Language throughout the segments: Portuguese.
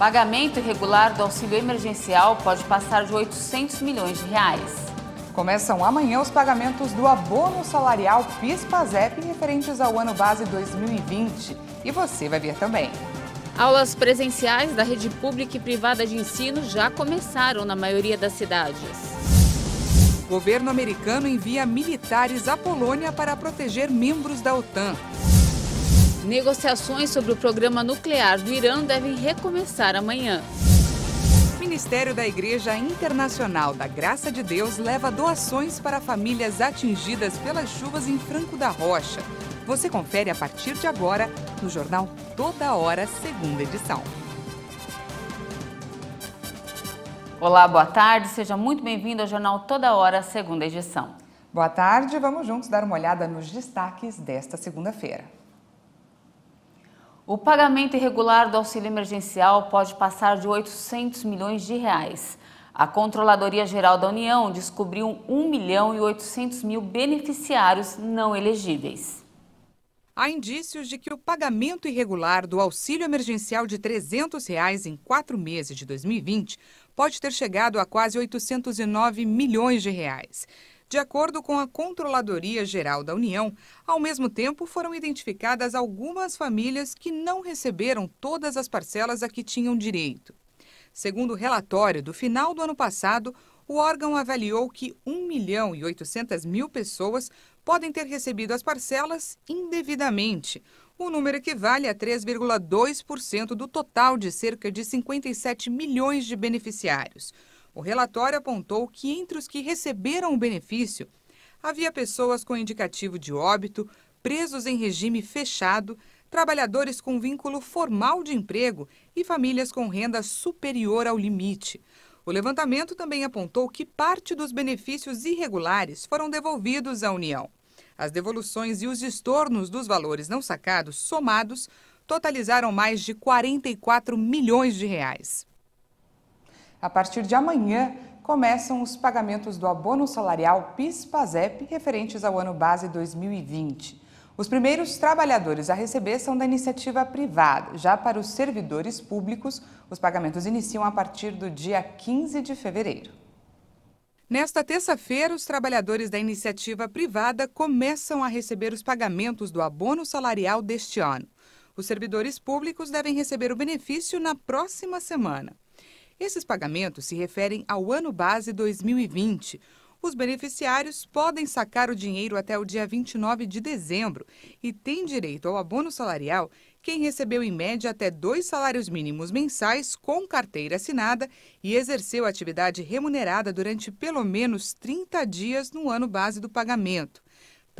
Pagamento irregular do auxílio emergencial pode passar de 800 milhões de reais. Começam amanhã os pagamentos do abono salarial PIS-PASEP referentes ao ano base 2020. E você vai ver também. Aulas presenciais da rede pública e privada de ensino já começaram na maioria das cidades. Governo americano envia militares à Polônia para proteger membros da OTAN. Negociações sobre o programa nuclear do Irã devem recomeçar amanhã. O Ministério da Igreja Internacional da Graça de Deus leva doações para famílias atingidas pelas chuvas em Franco da Rocha. Você confere a partir de agora no jornal Toda Hora, segunda edição. Olá, boa tarde, seja muito bem-vindo ao jornal Toda Hora, segunda edição. Boa tarde, vamos juntos dar uma olhada nos destaques desta segunda-feira. O pagamento irregular do auxílio emergencial pode passar de 800 milhões de reais. A Controladoria Geral da União descobriu 1 milhão e 800 mil beneficiários não elegíveis. Há indícios de que o pagamento irregular do auxílio emergencial de R$ 300 reais em quatro meses de 2020 pode ter chegado a quase 809 milhões de reais. De acordo com a Controladoria Geral da União, ao mesmo tempo foram identificadas algumas famílias que não receberam todas as parcelas a que tinham direito. Segundo o relatório do final do ano passado, o órgão avaliou que 1 milhão e 800 mil pessoas podem ter recebido as parcelas indevidamente, o número equivale a 3,2% do total de cerca de 57 milhões de beneficiários. O relatório apontou que entre os que receberam o benefício havia pessoas com indicativo de óbito, presos em regime fechado, trabalhadores com vínculo formal de emprego e famílias com renda superior ao limite. O levantamento também apontou que parte dos benefícios irregulares foram devolvidos à União. As devoluções e os estornos dos valores não sacados somados totalizaram mais de 44 milhões de reais. A partir de amanhã, começam os pagamentos do abono salarial PIS-PASEP referentes ao ano base 2020. Os primeiros trabalhadores a receber são da iniciativa privada. Já para os servidores públicos, os pagamentos iniciam a partir do dia 15 de fevereiro. Nesta terça-feira, os trabalhadores da iniciativa privada começam a receber os pagamentos do abono salarial deste ano. Os servidores públicos devem receber o benefício na próxima semana. Esses pagamentos se referem ao ano base 2020. Os beneficiários podem sacar o dinheiro até o dia 29 de dezembro e têm direito ao abono salarial quem recebeu em média até dois salários mínimos mensais com carteira assinada e exerceu atividade remunerada durante pelo menos 30 dias no ano base do pagamento.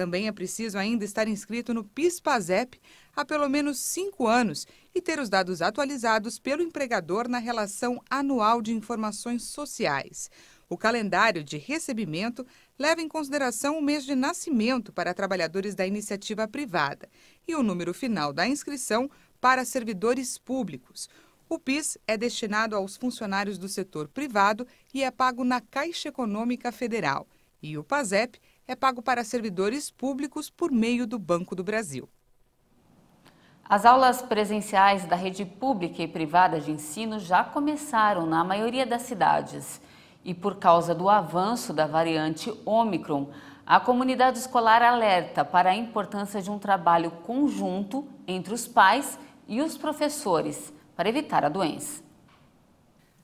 Também é preciso ainda estar inscrito no PIS-PASEP há pelo menos cinco anos e ter os dados atualizados pelo empregador na Relação Anual de Informações Sociais. O calendário de recebimento leva em consideração o mês de nascimento para trabalhadores da iniciativa privada e o número final da inscrição para servidores públicos. O PIS é destinado aos funcionários do setor privado e é pago na Caixa Econômica Federal. E o PASEP é pago para servidores públicos por meio do Banco do Brasil. As aulas presenciais da rede pública e privada de ensino já começaram na maioria das cidades. E por causa do avanço da variante Ômicron, a comunidade escolar alerta para a importância de um trabalho conjunto entre os pais e os professores para evitar a doença.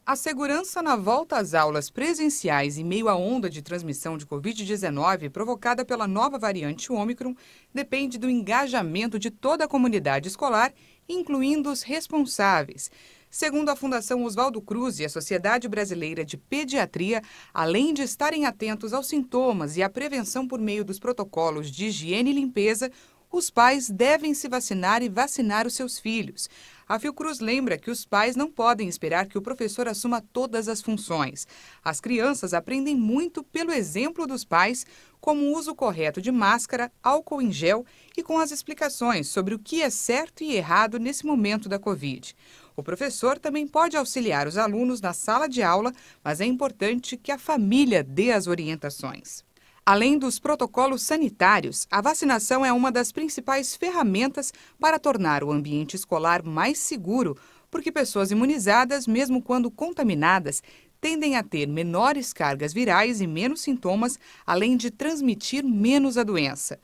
A segurança na volta às aulas presenciais em meio à onda de transmissão de Covid-19 provocada pela nova variante Ômicron depende do engajamento de toda a comunidade escolar, incluindo os responsáveis. Segundo a Fundação Oswaldo Cruz e a Sociedade Brasileira de Pediatria, além de estarem atentos aos sintomas e à prevenção por meio dos protocolos de higiene e limpeza, os pais devem se vacinar e vacinar os seus filhos. A Fiocruz lembra que os pais não podem esperar que o professor assuma todas as funções. As crianças aprendem muito pelo exemplo dos pais, como o uso correto de máscara, álcool em gel e com as explicações sobre o que é certo e errado nesse momento da Covid. O professor também pode auxiliar os alunos na sala de aula, mas é importante que a família dê as orientações. Além dos protocolos sanitários, a vacinação é uma das principais ferramentas para tornar o ambiente escolar mais seguro, porque pessoas imunizadas, mesmo quando contaminadas, tendem a ter menores cargas virais e menos sintomas, além de transmitir menos a doença.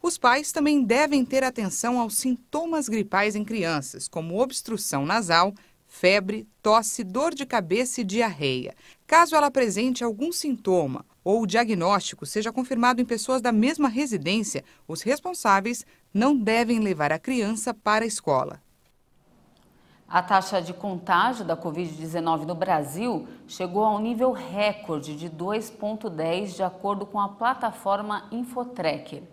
Os pais também devem ter atenção aos sintomas gripais em crianças, como obstrução nasal, febre, tosse, dor de cabeça e diarreia. Caso ela apresente algum sintoma ou o diagnóstico seja confirmado em pessoas da mesma residência, os responsáveis não devem levar a criança para a escola. A taxa de contágio da Covid-19 no Brasil chegou a um nível recorde de 2,10, de acordo com a plataforma Infotracker.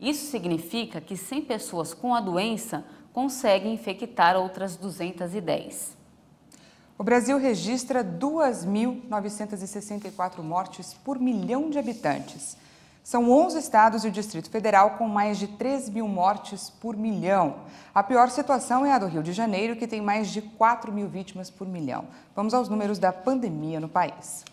Isso significa que 100 pessoas com a doença conseguem infectar outras 210. O Brasil registra 2.964 mortes por milhão de habitantes. São 11 estados e o Distrito Federal com mais de 3 mil mortes por milhão. A pior situação é a do Rio de Janeiro, que tem mais de 4 mil vítimas por milhão. Vamos aos números da pandemia no país.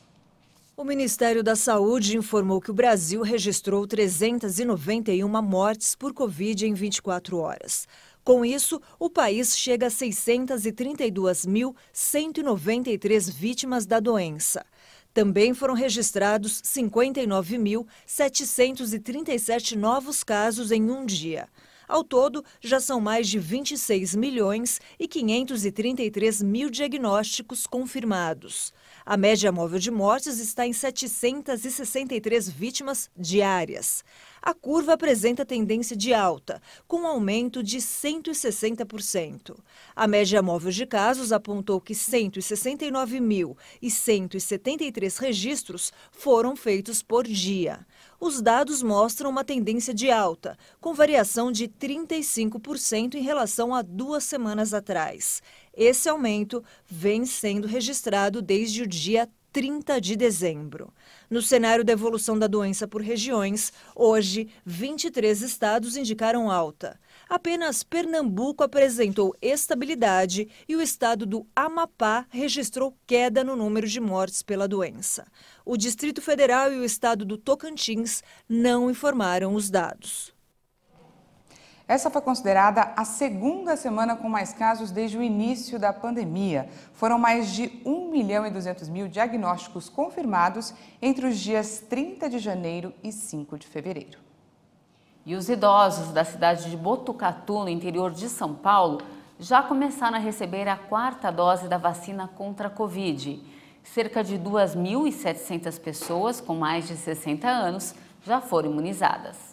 O Ministério da Saúde informou que o Brasil registrou 391 mortes por Covid em 24 horas. Com isso, o país chega a 632.193 vítimas da doença. Também foram registrados 59.737 novos casos em um dia. Ao todo, já são mais de 26 milhões e 533 mil diagnósticos confirmados. A média móvel de mortes está em 763 vítimas diárias. A curva apresenta tendência de alta, com um aumento de 160%. A média móvel de casos apontou que 169.173 registros foram feitos por dia. Os dados mostram uma tendência de alta, com variação de 35% em relação a duas semanas atrás. Esse aumento vem sendo registrado desde o dia 30 de dezembro. No cenário da evolução da doença por regiões, hoje 23 estados indicaram alta. Apenas Pernambuco apresentou estabilidade e o estado do Amapá registrou queda no número de mortes pela doença. O Distrito Federal e o estado do Tocantins não informaram os dados. Essa foi considerada a segunda semana com mais casos desde o início da pandemia. Foram mais de 1 milhão e 200 mil diagnósticos confirmados entre os dias 30 de janeiro e 5 de fevereiro. E os idosos da cidade de Botucatu, no interior de São Paulo, já começaram a receber a quarta dose da vacina contra a Covid. Cerca de 2.700 pessoas com mais de 60 anos já foram imunizadas.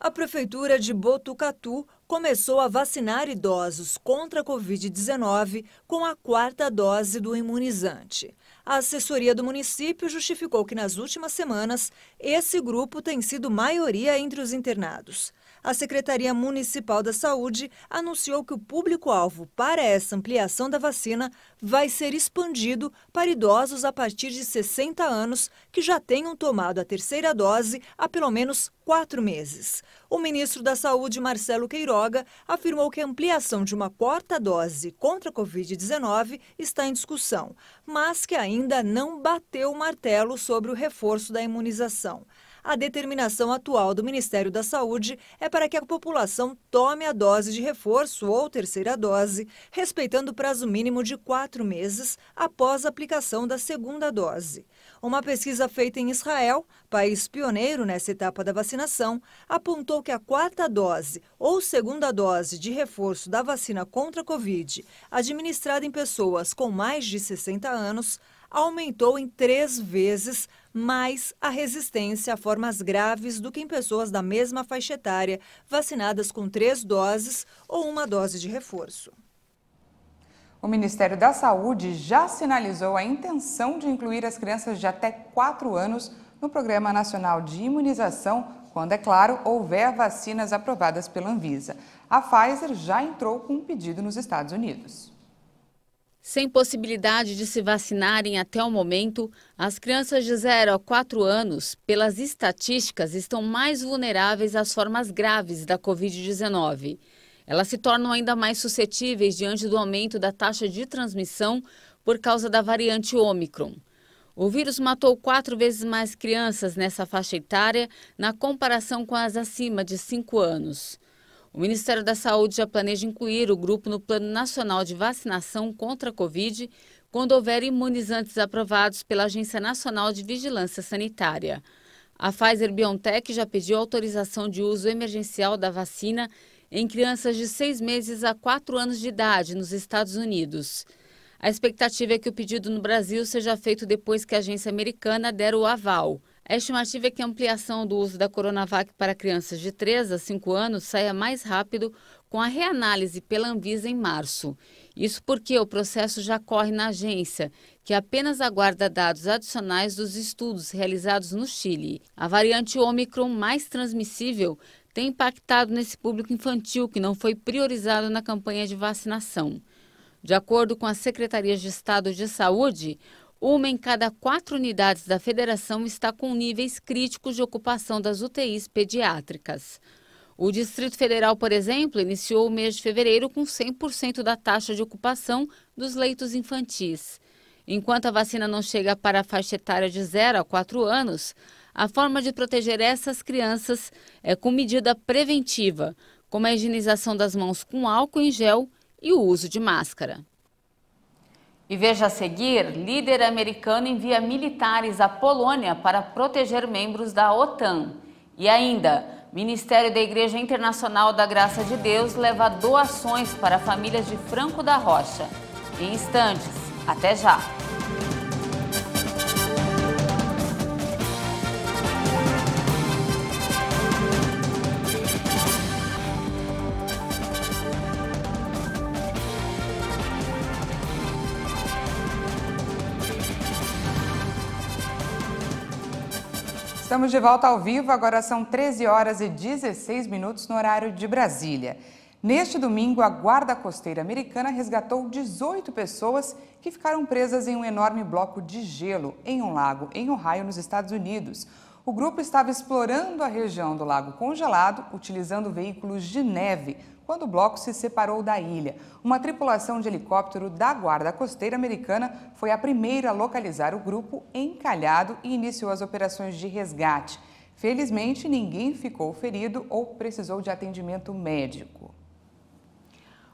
A Prefeitura de Botucatu começou a vacinar idosos contra a Covid-19 com a quarta dose do imunizante. A assessoria do município justificou que nas últimas semanas esse grupo tem sido maioria entre os internados a Secretaria Municipal da Saúde anunciou que o público-alvo para essa ampliação da vacina vai ser expandido para idosos a partir de 60 anos que já tenham tomado a terceira dose há pelo menos quatro meses. O ministro da Saúde, Marcelo Queiroga, afirmou que a ampliação de uma quarta dose contra a Covid-19 está em discussão, mas que ainda não bateu o martelo sobre o reforço da imunização a determinação atual do Ministério da Saúde é para que a população tome a dose de reforço ou terceira dose, respeitando o prazo mínimo de quatro meses após a aplicação da segunda dose. Uma pesquisa feita em Israel, país pioneiro nessa etapa da vacinação, apontou que a quarta dose ou segunda dose de reforço da vacina contra a Covid, administrada em pessoas com mais de 60 anos, aumentou em três vezes mais a resistência a formas graves do que em pessoas da mesma faixa etária, vacinadas com três doses ou uma dose de reforço. O Ministério da Saúde já sinalizou a intenção de incluir as crianças de até quatro anos no Programa Nacional de Imunização, quando, é claro, houver vacinas aprovadas pela Anvisa. A Pfizer já entrou com um pedido nos Estados Unidos. Sem possibilidade de se vacinarem até o momento, as crianças de 0 a 4 anos, pelas estatísticas, estão mais vulneráveis às formas graves da Covid-19. Elas se tornam ainda mais suscetíveis diante do aumento da taxa de transmissão por causa da variante Ômicron. O vírus matou quatro vezes mais crianças nessa faixa etária na comparação com as acima de 5 anos. O Ministério da Saúde já planeja incluir o grupo no Plano Nacional de Vacinação contra a Covid quando houver imunizantes aprovados pela Agência Nacional de Vigilância Sanitária. A Pfizer BioNTech já pediu autorização de uso emergencial da vacina em crianças de seis meses a quatro anos de idade nos Estados Unidos. A expectativa é que o pedido no Brasil seja feito depois que a agência americana der o aval. A é estimativa é que a ampliação do uso da Coronavac para crianças de 3 a 5 anos saia mais rápido com a reanálise pela Anvisa em março. Isso porque o processo já corre na agência, que apenas aguarda dados adicionais dos estudos realizados no Chile. A variante Omicron mais transmissível tem impactado nesse público infantil que não foi priorizado na campanha de vacinação. De acordo com a Secretaria de Estado de Saúde, uma em cada quatro unidades da federação está com níveis críticos de ocupação das UTIs pediátricas. O Distrito Federal, por exemplo, iniciou o mês de fevereiro com 100% da taxa de ocupação dos leitos infantis. Enquanto a vacina não chega para a faixa etária de 0 a 4 anos, a forma de proteger essas crianças é com medida preventiva, como a higienização das mãos com álcool em gel e o uso de máscara. E veja a seguir: líder americano envia militares à Polônia para proteger membros da OTAN. E ainda, Ministério da Igreja Internacional da Graça de Deus leva doações para famílias de Franco da Rocha. Em instantes, até já! Estamos de volta ao vivo, agora são 13 horas e 16 minutos no horário de Brasília. Neste domingo, a Guarda Costeira Americana resgatou 18 pessoas que ficaram presas em um enorme bloco de gelo em um lago em Ohio, nos Estados Unidos. O grupo estava explorando a região do lago congelado, utilizando veículos de neve quando o bloco se separou da ilha. Uma tripulação de helicóptero da Guarda Costeira Americana foi a primeira a localizar o grupo encalhado e iniciou as operações de resgate. Felizmente, ninguém ficou ferido ou precisou de atendimento médico.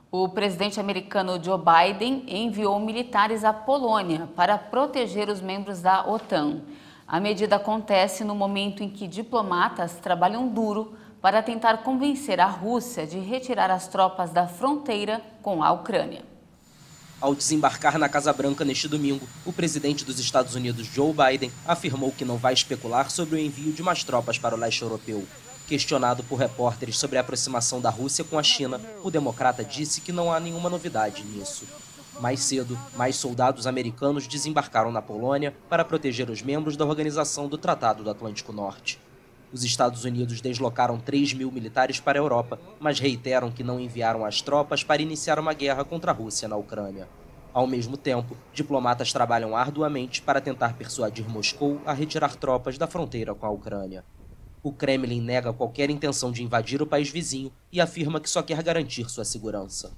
O presidente americano Joe Biden enviou militares à Polônia para proteger os membros da OTAN. A medida acontece no momento em que diplomatas trabalham duro para tentar convencer a Rússia de retirar as tropas da fronteira com a Ucrânia. Ao desembarcar na Casa Branca neste domingo, o presidente dos Estados Unidos, Joe Biden, afirmou que não vai especular sobre o envio de mais tropas para o leste europeu. Questionado por repórteres sobre a aproximação da Rússia com a China, o democrata disse que não há nenhuma novidade nisso. Mais cedo, mais soldados americanos desembarcaram na Polônia para proteger os membros da Organização do Tratado do Atlântico Norte. Os Estados Unidos deslocaram 3 mil militares para a Europa, mas reiteram que não enviaram as tropas para iniciar uma guerra contra a Rússia na Ucrânia. Ao mesmo tempo, diplomatas trabalham arduamente para tentar persuadir Moscou a retirar tropas da fronteira com a Ucrânia. O Kremlin nega qualquer intenção de invadir o país vizinho e afirma que só quer garantir sua segurança.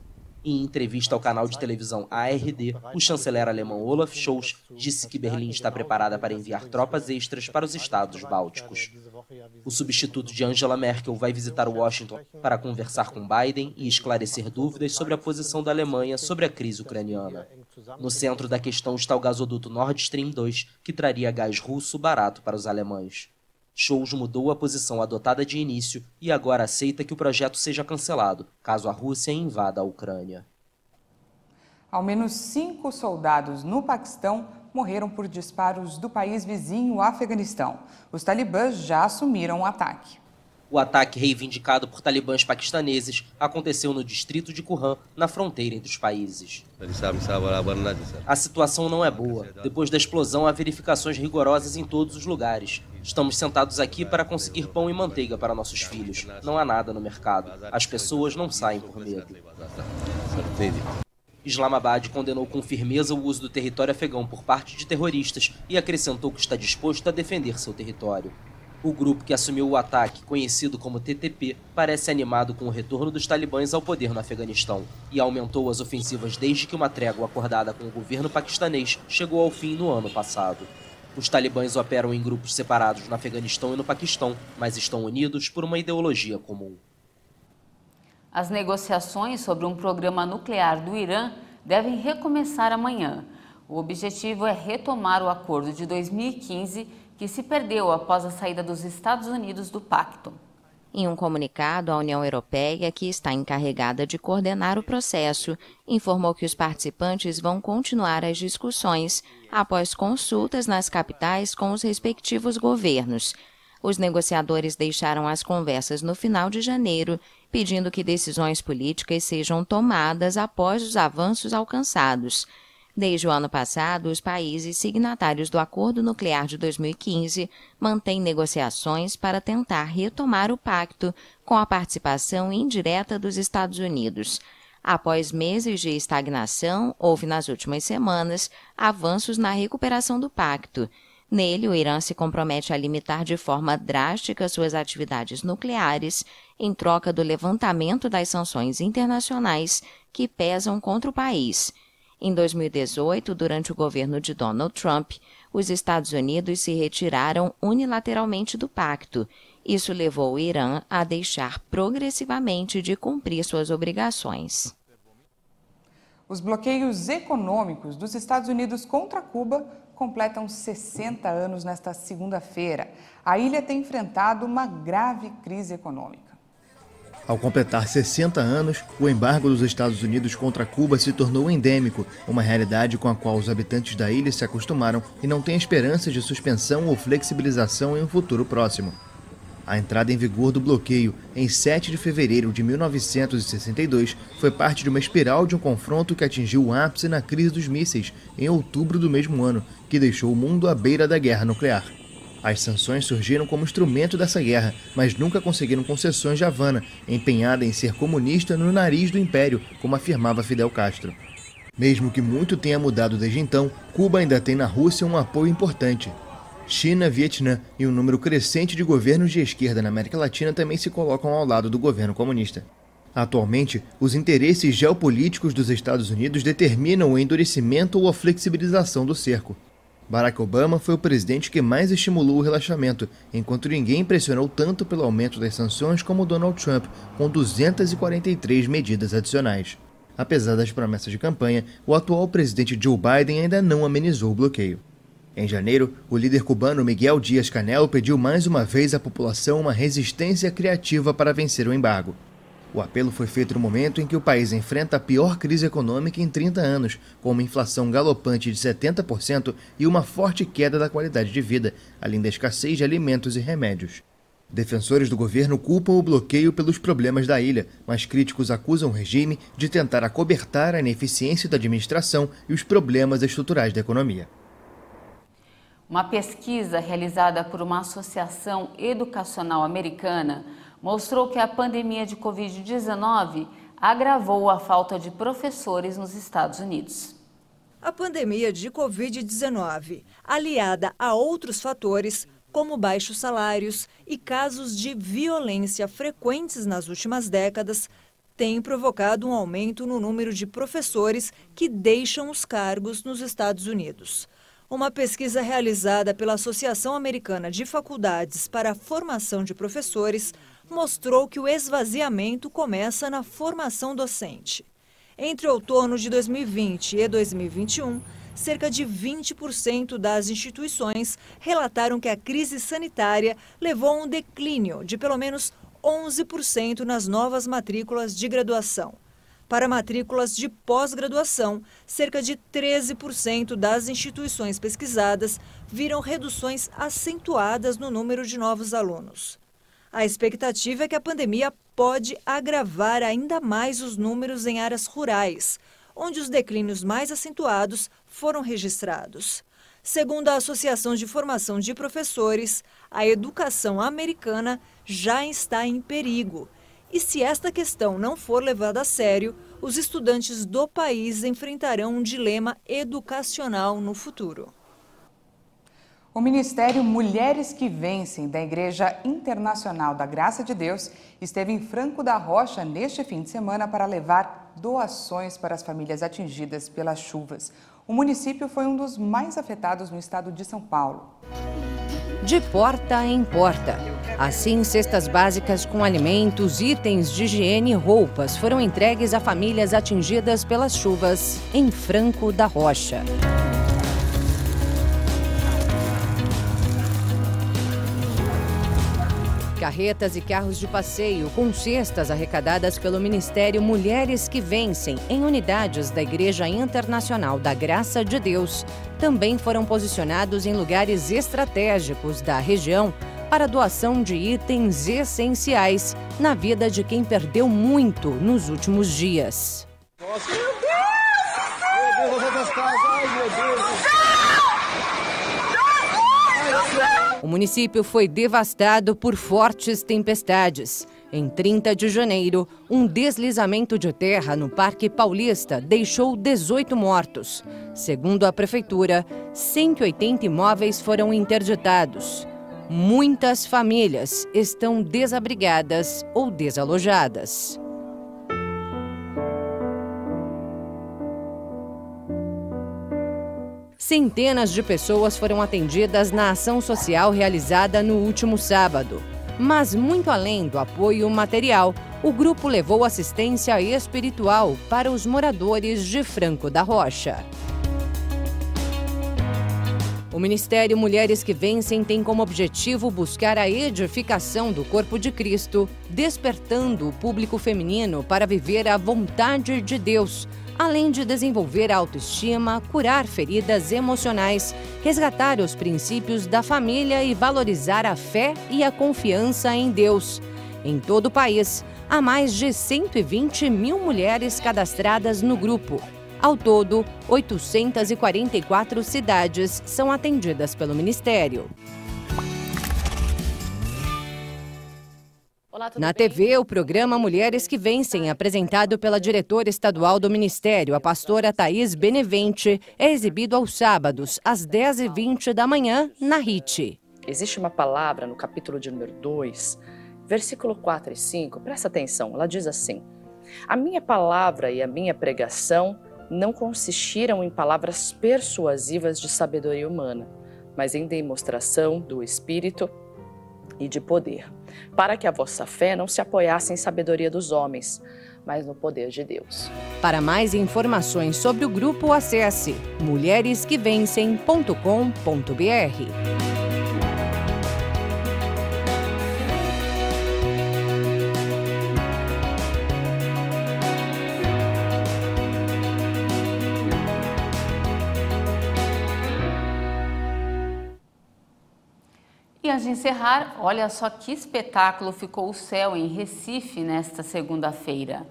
Em entrevista ao canal de televisão ARD, o chanceler alemão Olaf Scholz disse que Berlim está preparada para enviar tropas extras para os estados bálticos. O substituto de Angela Merkel vai visitar Washington para conversar com Biden e esclarecer dúvidas sobre a posição da Alemanha sobre a crise ucraniana. No centro da questão está o gasoduto Nord Stream 2, que traria gás russo barato para os alemães. Scholz mudou a posição adotada de início e agora aceita que o projeto seja cancelado caso a Rússia invada a Ucrânia. Ao menos cinco soldados no Paquistão morreram por disparos do país vizinho, Afeganistão. Os talibãs já assumiram o ataque. O ataque reivindicado por talibãs paquistaneses aconteceu no distrito de Kurram, na fronteira entre os países. A situação não é boa. Depois da explosão, há verificações rigorosas em todos os lugares. Estamos sentados aqui para conseguir pão e manteiga para nossos filhos. Não há nada no mercado. As pessoas não saem por medo. Islamabad condenou com firmeza o uso do território afegão por parte de terroristas e acrescentou que está disposto a defender seu território. O grupo que assumiu o ataque, conhecido como TTP, parece animado com o retorno dos talibãs ao poder no Afeganistão e aumentou as ofensivas desde que uma trégua acordada com o governo paquistanês chegou ao fim no ano passado. Os talibãs operam em grupos separados no Afeganistão e no Paquistão, mas estão unidos por uma ideologia comum. As negociações sobre um programa nuclear do Irã devem recomeçar amanhã. O objetivo é retomar o acordo de 2015 que se perdeu após a saída dos Estados Unidos do pacto. Em um comunicado, a União Europeia, que está encarregada de coordenar o processo, informou que os participantes vão continuar as discussões após consultas nas capitais com os respectivos governos. Os negociadores deixaram as conversas no final de janeiro pedindo que decisões políticas sejam tomadas após os avanços alcançados. Desde o ano passado, os países signatários do Acordo Nuclear de 2015 mantêm negociações para tentar retomar o pacto com a participação indireta dos Estados Unidos. Após meses de estagnação, houve nas últimas semanas avanços na recuperação do pacto. Nele, o Irã se compromete a limitar de forma drástica suas atividades nucleares em troca do levantamento das sanções internacionais que pesam contra o país. Em 2018, durante o governo de Donald Trump, os Estados Unidos se retiraram unilateralmente do pacto. Isso levou o Irã a deixar progressivamente de cumprir suas obrigações. Os bloqueios econômicos dos Estados Unidos contra Cuba completam 60 anos nesta segunda-feira. A ilha tem enfrentado uma grave crise econômica. Ao completar 60 anos, o embargo dos Estados Unidos contra Cuba se tornou endêmico, uma realidade com a qual os habitantes da ilha se acostumaram e não têm esperanças de suspensão ou flexibilização em um futuro próximo. A entrada em vigor do bloqueio em 7 de fevereiro de 1962 foi parte de uma espiral de um confronto que atingiu o ápice na crise dos mísseis em outubro do mesmo ano, que deixou o mundo à beira da guerra nuclear. As sanções surgiram como instrumento dessa guerra, mas nunca conseguiram concessões de Havana, empenhada em ser comunista no nariz do império, como afirmava Fidel Castro. Mesmo que muito tenha mudado desde então, Cuba ainda tem na Rússia um apoio importante, China, Vietnã e um número crescente de governos de esquerda na América Latina também se colocam ao lado do governo comunista. Atualmente, os interesses geopolíticos dos Estados Unidos determinam o endurecimento ou a flexibilização do cerco. Barack Obama foi o presidente que mais estimulou o relaxamento, enquanto ninguém pressionou tanto pelo aumento das sanções como Donald Trump, com 243 medidas adicionais. Apesar das promessas de campanha, o atual presidente Joe Biden ainda não amenizou o bloqueio. Em janeiro, o líder cubano Miguel Dias Canel pediu mais uma vez à população uma resistência criativa para vencer o embargo. O apelo foi feito no momento em que o país enfrenta a pior crise econômica em 30 anos, com uma inflação galopante de 70% e uma forte queda da qualidade de vida, além da escassez de alimentos e remédios. Defensores do governo culpam o bloqueio pelos problemas da ilha, mas críticos acusam o regime de tentar acobertar a ineficiência da administração e os problemas estruturais da economia. Uma pesquisa realizada por uma associação educacional americana mostrou que a pandemia de Covid-19 agravou a falta de professores nos Estados Unidos. A pandemia de Covid-19, aliada a outros fatores, como baixos salários e casos de violência frequentes nas últimas décadas, tem provocado um aumento no número de professores que deixam os cargos nos Estados Unidos. Uma pesquisa realizada pela Associação Americana de Faculdades para a Formação de Professores mostrou que o esvaziamento começa na formação docente. Entre outono de 2020 e 2021, cerca de 20% das instituições relataram que a crise sanitária levou a um declínio de pelo menos 11% nas novas matrículas de graduação para matrículas de pós-graduação. Cerca de 13% das instituições pesquisadas viram reduções acentuadas no número de novos alunos. A expectativa é que a pandemia pode agravar ainda mais os números em áreas rurais, onde os declínios mais acentuados foram registrados. Segundo a Associação de Formação de Professores, a educação americana já está em perigo e se esta questão não for levada a sério, os estudantes do país enfrentarão um dilema educacional no futuro. O Ministério Mulheres que Vencem, da Igreja Internacional da Graça de Deus, esteve em Franco da Rocha neste fim de semana para levar doações para as famílias atingidas pelas chuvas. O município foi um dos mais afetados no estado de São Paulo. De porta em porta. Assim, cestas básicas com alimentos, itens de higiene e roupas foram entregues a famílias atingidas pelas chuvas em Franco da Rocha. Carretas e carros de passeio com cestas arrecadadas pelo Ministério Mulheres que Vencem em unidades da Igreja Internacional da Graça de Deus também foram posicionados em lugares estratégicos da região para doação de itens essenciais na vida de quem perdeu muito nos últimos dias. Nossa. Meu Deus! O município foi devastado por fortes tempestades. Em 30 de janeiro, um deslizamento de terra no Parque Paulista deixou 18 mortos. Segundo a prefeitura, 180 imóveis foram interditados muitas famílias estão desabrigadas ou desalojadas. Centenas de pessoas foram atendidas na ação social realizada no último sábado. Mas, muito além do apoio material, o grupo levou assistência espiritual para os moradores de Franco da Rocha. O Ministério Mulheres que Vencem tem como objetivo buscar a edificação do corpo de Cristo, despertando o público feminino para viver a vontade de Deus, além de desenvolver a autoestima, curar feridas emocionais, resgatar os princípios da família e valorizar a fé e a confiança em Deus. Em todo o país, há mais de 120 mil mulheres cadastradas no grupo. Ao todo, 844 cidades são atendidas pelo Ministério. Olá, Na TV, o programa Mulheres que Vencem, apresentado pela diretora estadual do Ministério, a pastora Thaís Benevente, é exibido aos sábados, às 10h20 da manhã, na RIT. Existe uma palavra no capítulo de número 2, versículo 4 e 5, presta atenção, ela diz assim: A minha palavra e a minha pregação não consistiram em palavras persuasivas de sabedoria humana, mas em demonstração do Espírito e de poder, para que a vossa fé não se apoiasse em sabedoria dos homens, mas no poder de Deus. Para mais informações sobre o grupo, acesse mulheresquevencem.com.br. de encerrar, olha só que espetáculo ficou o céu em Recife nesta segunda-feira.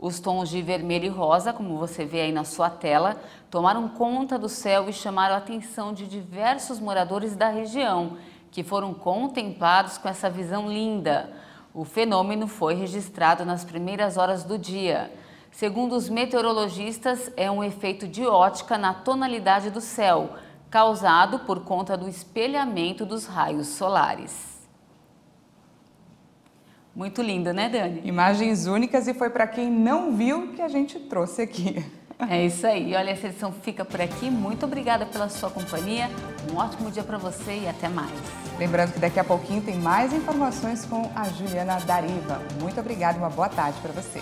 Os tons de vermelho e rosa, como você vê aí na sua tela, tomaram conta do céu e chamaram a atenção de diversos moradores da região, que foram contemplados com essa visão linda. O fenômeno foi registrado nas primeiras horas do dia. Segundo os meteorologistas, é um efeito de ótica na tonalidade do céu causado por conta do espelhamento dos raios solares. Muito lindo, né, Dani? Imagens únicas e foi para quem não viu que a gente trouxe aqui. É isso aí. Olha, essa edição fica por aqui. Muito obrigada pela sua companhia. Um ótimo dia para você e até mais. Lembrando que daqui a pouquinho tem mais informações com a Juliana Dariva. Muito obrigada e uma boa tarde para você.